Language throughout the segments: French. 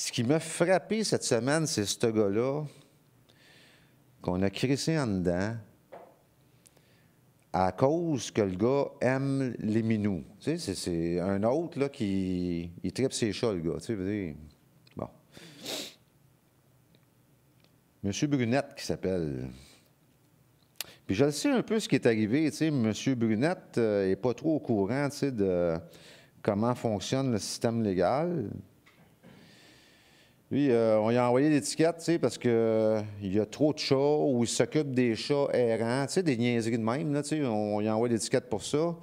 Ce qui m'a frappé cette semaine, c'est ce gars-là qu'on a crissé en dedans à cause que le gars aime les minous. c'est un autre là, qui tripe ses chats, le gars. Tu bon. Monsieur Brunette, qui s'appelle. Puis je le sais un peu ce qui est arrivé. Monsieur M. Brunette n'est euh, pas trop au courant de comment fonctionne le système légal. Lui, euh, on lui a envoyé l'étiquette, tu sais, parce qu'il euh, il y a trop de chats ou il s'occupe des chats errants, tu sais, des niaiseries de même, là, tu sais, on, lui a envoyé l'étiquette pour ça.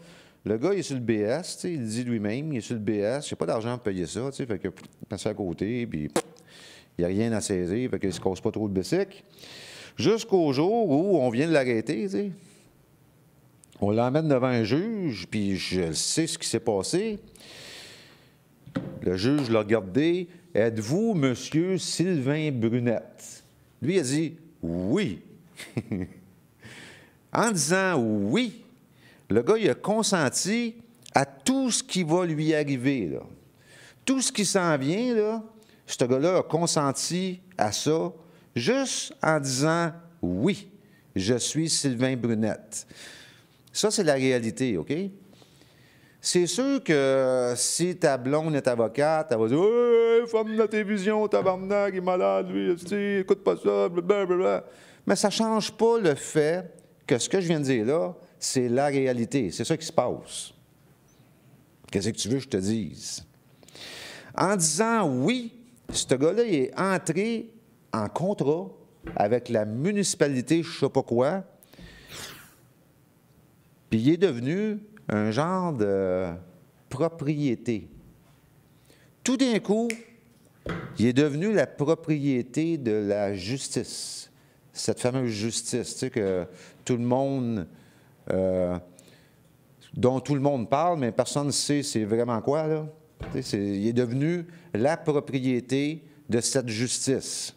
Le gars, il est sur le BS, tu sais, il dit lui-même, il est sur le BS, j'ai pas d'argent pour payer ça, tu sais, fait que passer à côté, puis il n'y a rien à saisir, fait qu'il se cause pas trop de bicycle. Jusqu'au jour où on vient de l'arrêter, tu sais. On l'emmène devant un juge, puis je sais ce qui s'est passé. Le juge l'a regardé. Êtes-vous monsieur Sylvain Brunette? Lui il a dit oui. en disant oui, le gars il a consenti à tout ce qui va lui arriver. Tout ce qui s'en vient, là, ce gars-là a consenti à ça juste en disant oui, je suis Sylvain Brunette. Ça, c'est la réalité, OK? C'est sûr que euh, si ta blonde est avocate, elle va dire oui, Femme de la télévision, tabarnak, il est malade, lui, écoute pas ça, blablabla. Mais ça ne change pas le fait que ce que je viens de dire là, c'est la réalité. C'est ça qui se passe. Qu'est-ce que tu veux que je te dise? En disant oui, ce gars-là est entré en contrat avec la municipalité, je sais pas quoi, puis il est devenu un genre de propriété. Tout d'un coup, il est devenu la propriété de la justice, cette fameuse justice que tout le monde, euh, dont tout le monde parle, mais personne ne sait c'est vraiment quoi. Là. il est devenu la propriété de cette justice.